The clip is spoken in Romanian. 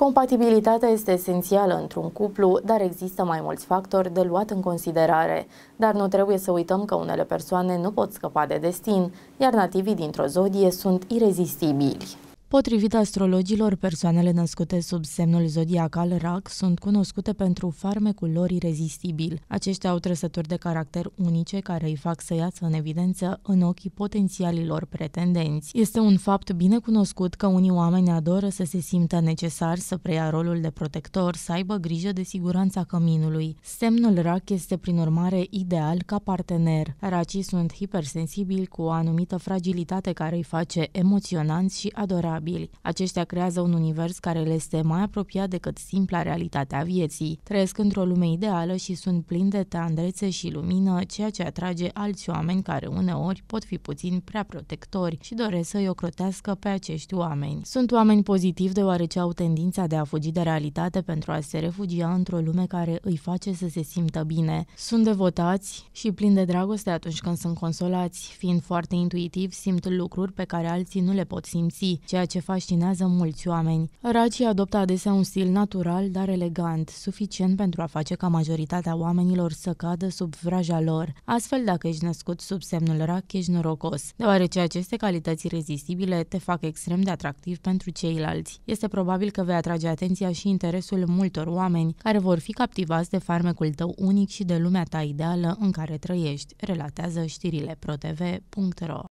Compatibilitatea este esențială într-un cuplu, dar există mai mulți factori de luat în considerare. Dar nu trebuie să uităm că unele persoane nu pot scăpa de destin, iar nativii dintr-o zodie sunt irezistibili. Potrivit astrologilor, persoanele născute sub semnul zodiacal RAC sunt cunoscute pentru farmecul lor irezistibil. Aceștia au trăsături de caracter unice care îi fac să iasă în evidență în ochii potențialilor pretendenți. Este un fapt bine cunoscut că unii oameni adoră să se simtă necesar să preia rolul de protector, să aibă grijă de siguranța căminului. Semnul RAC este prin urmare ideal ca partener. Racii sunt hipersensibili cu o anumită fragilitate care îi face emoționanți și adorabili durabili. Aceștia creează un univers care le este mai apropiat decât simpla realitate a vieții. Trăiesc într-o lume ideală și sunt plin de tandrețe și lumină, ceea ce atrage alți oameni care uneori pot fi puțin prea protectori și doresc să-i ocrotească pe acești oameni. Sunt oameni pozitivi deoarece au tendința de a fugi de realitate pentru a se refugia într-o lume care îi face să se simtă bine. Sunt devotați și plini de dragoste atunci când sunt consolați, fiind foarte intuitiv, simt lucruri pe care alții nu le pot simți, ceea ce fascinează mulți oameni. Raci adoptă adesea un stil natural, dar elegant, suficient pentru a face ca majoritatea oamenilor să cadă sub vraja lor. Astfel, dacă ești născut sub semnul rac, ești norocos, deoarece aceste calități rezistibile te fac extrem de atractiv pentru ceilalți. Este probabil că vei atrage atenția și interesul multor oameni care vor fi captivați de farmecul tău unic și de lumea ta ideală în care trăiești, relatează știrile protv.ro.